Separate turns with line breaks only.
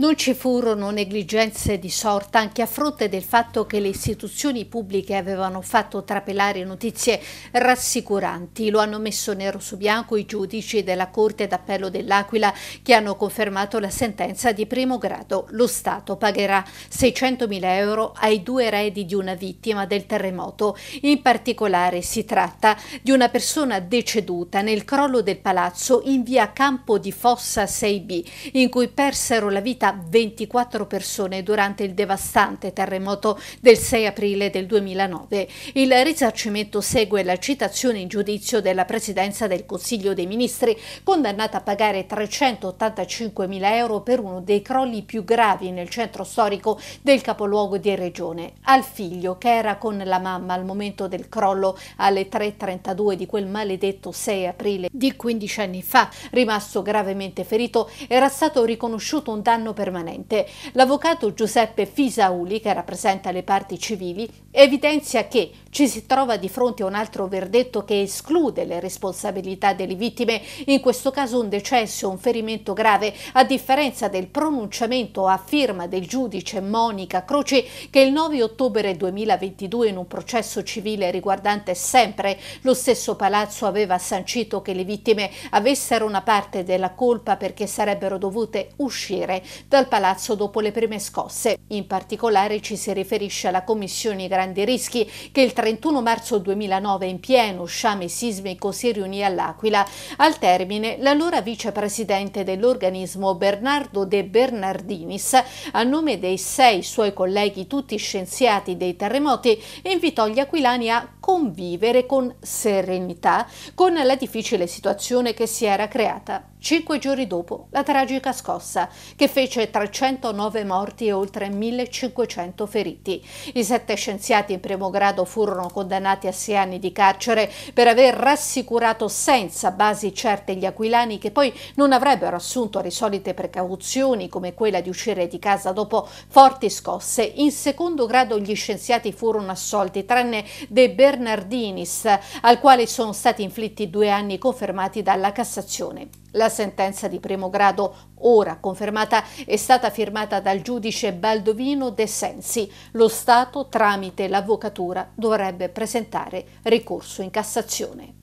Non ci furono negligenze di sorta anche a fronte del fatto che le istituzioni pubbliche avevano fatto trapelare notizie rassicuranti. Lo hanno messo nero su bianco i giudici della Corte d'Appello dell'Aquila che hanno confermato la sentenza di primo grado. Lo Stato pagherà 600.000 euro ai due eredi di una vittima del terremoto. In particolare si tratta di una persona deceduta nel crollo del palazzo in via Campo di Fossa 6B in cui persero la vita 24 persone durante il devastante terremoto del 6 aprile del 2009. Il risarcimento segue la citazione in giudizio della Presidenza del Consiglio dei Ministri, condannata a pagare 385 mila euro per uno dei crolli più gravi nel centro storico del capoluogo di Regione, al figlio che era con la mamma al momento del crollo alle 3.32 di quel maledetto 6 aprile di 15 anni fa, rimasto gravemente ferito, era stato riconosciuto un danno piano permanente. L'avvocato Giuseppe Fisauli, che rappresenta le parti civili, evidenzia che ci si trova di fronte a un altro verdetto che esclude le responsabilità delle vittime, in questo caso un decesso o un ferimento grave, a differenza del pronunciamento a firma del giudice Monica Croci che il 9 ottobre 2022 in un processo civile riguardante sempre lo stesso palazzo aveva sancito che le vittime avessero una parte della colpa perché sarebbero dovute uscire dal palazzo dopo le prime scosse. In particolare ci si riferisce alla commissione grave grandi rischi che il 31 marzo 2009 in pieno sciame sismico si riunì all'Aquila. Al termine l'allora vicepresidente dell'organismo Bernardo De Bernardinis a nome dei sei suoi colleghi tutti scienziati dei terremoti invitò gli aquilani a convivere con serenità con la difficile situazione che si era creata cinque giorni dopo la tragica scossa che fece 309 morti e oltre 1500 feriti. I sette scienziati in primo grado furono condannati a sei anni di carcere per aver rassicurato senza basi certe gli aquilani che poi non avrebbero assunto le solite precauzioni come quella di uscire di casa dopo forti scosse. In secondo grado gli scienziati furono assolti tranne De Bernardino Bernardinis, al quale sono stati inflitti due anni confermati dalla Cassazione. La sentenza di primo grado, ora confermata, è stata firmata dal giudice Baldovino De Sensi. Lo Stato, tramite l'avvocatura, dovrebbe presentare ricorso in Cassazione.